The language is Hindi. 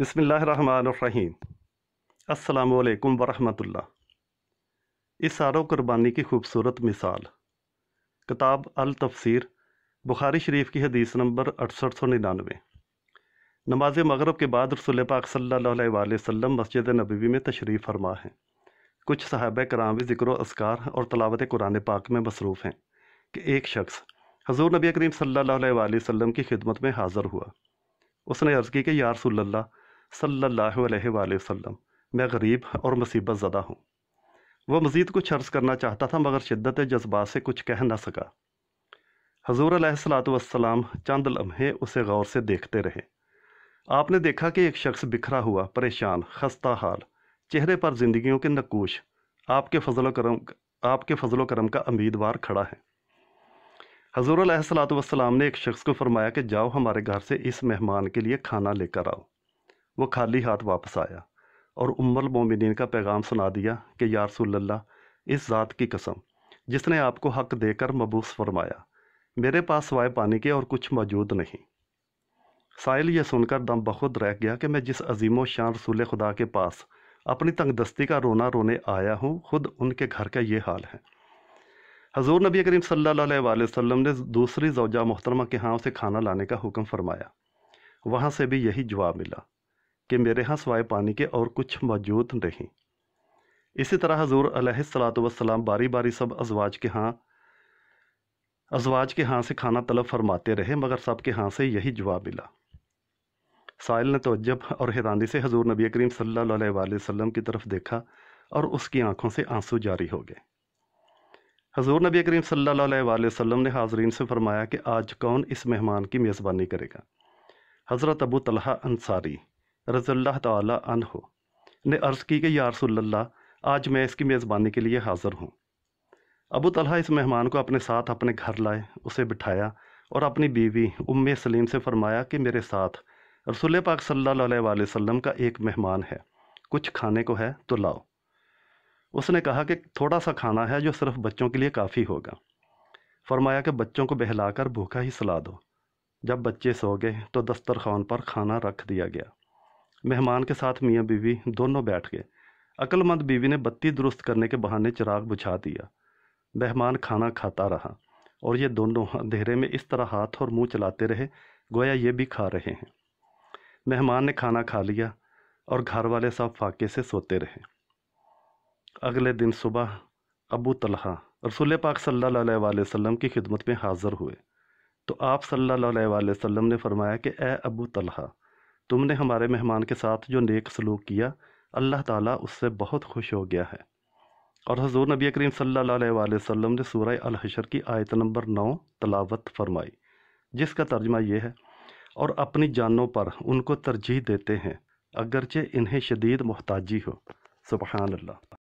बसमीम अल्लाम वरहमतुल्ला सारो कुर्बानी की खूबसूरत मिसाल किताब अल तफसीर बुखारी शरीफ की हदीस नंबर अड़सठ सौ निन्यानवे नमाज मगरब के बाद रसुल पाक सल्ला वसम मस्जिद नबी में तशरीफ़ फरमा है कुछ साहब कराम ज़िक्र असकार और तलावत कुरान पाक में मसरूफ़ हैं कि एक शख्स हजूर नबी करीम सल्ला वसम की खिदमत में हाज़र हुआ उसने अर्ज़ की कि यार सल्लल्लाहु अलैहि वसल्लम मैं गरीब और मुसीबत ज़दा हूँ वह मज़ीद कुछ अर्ज़ करना चाहता था मगर शिद्दत जज्बात से कुछ कह ना सका हजूर सलाम चंद लम्हे उसे गौर से देखते रहे आपने देखा कि एक शख्स बिखरा हुआ परेशान खस्ता हाल चेहरे पर जिंदगियों के नकूश आपके फजलो करम आपके फजलो करम का उम्मीदवार खड़ा है हजूर सलाम ने एक शख्स को फरमाया कि जाओ हमारे घर से इस मेहमान के लिए खाना लेकर आओ वो खाली हाथ वापस आया और उमर मोमिन का पैगाम सुना दिया कि यारसोल्ला इस ज़ात की कसम जिसने आपको हक देकर मबूस फरमाया मेरे पास सवाए पानी के और कुछ मौजूद नहीं साहिल यह सुनकर दम बखुद रह गया कि मैं जिस अजीम शान रसूल खुदा के पास अपनी तंगदस्ती का रोना रोने आया हूँ खुद उनके घर का ये हाल है हजूर नबी करीम सल्लल्लाहु अलैहि ने दूसरी जोजा मोहतरमा के यहाँ उसे खाना लाने का हुक्म फरमाया वहाँ से भी यही जवाब मिला कि मेरे यहाँ सवाए पानी के और कुछ मौजूद नहीं इसी तरह हजूर वसलाम बारी बारी सब अजवाज के हाँ अजवाज के हाँ से खाना तलब फरमाते रहे मगर सब के हाँ से यही जवाब मिला साहिल ने तोजब और हैरानी से हजूर नबी करीम सल्लल्लाहु वसल्लम की तरफ देखा और उसकी आंखों से आंसू जारी हो गए हजूर नबी करीम सल्लल्लाहु वसल्लम ने हाजरीन से फरमाया कि आज कौन इस मेहमान की मेज़बानी करेगा हज़रत अबू तलहा अंसारी रज़ल्ला हो ने अर्ज़ की कि या आज मैं इसकी मेज़बानी के लिए हाज़िर हूँ अबू तलहा इस मेहमान को अपने साथ अपने घर लाए उसे बिठाया और अपनी बीवी उम्म सलीम से फरमाया कि मेरे साथ रसुल पाक सल्लल्लाहु अलैहि का एक मेहमान है कुछ खाने को है तो लाओ उसने कहा कि थोड़ा सा खाना है जो सिर्फ बच्चों के लिए काफ़ी होगा फरमाया कि बच्चों को बहलाकर भूखा ही सला दो जब बच्चे सो गए तो दस्तरखान पर खाना रख दिया गया मेहमान के साथ मियाँ बीवी दोनों बैठ गए अक्लमंद बीवी ने बत्ती दुरुस्त करने के बहाने चिराग बुझा दिया मेहमान खाना खाता रहा और ये दोनों अंधेरे में इस तरह हाथ और मुंह चलाते रहे गोया ये भी खा रहे हैं मेहमान ने खाना खा लिया और घर वाले सब फाके से सोते रहे अगले दिन सुबह अबू तलहा रसूल पाक सल्लल्लाहु अलैहि वसल्लम की खिदमत में हाज़िर हुए तो आप सल्लल्लाहु अलैहि वसल्लम ने फरमाया कि ए अबू तलहा तुमने हमारे मेहमान के साथ जो नेक सलूक किया अल्लाह ताला उससे बहुत खुश हो गया है और हजूर नबी करीम सल्ला अलैहि ने सूर अलहशर की आयत नंबर नौ तलावत फरमाई जिसका तर्जमा यह है और अपनी जानों पर उनको तरजीह देते हैं अगरचे इन्हें शदीद मोहताजी हो सुबहानल्ला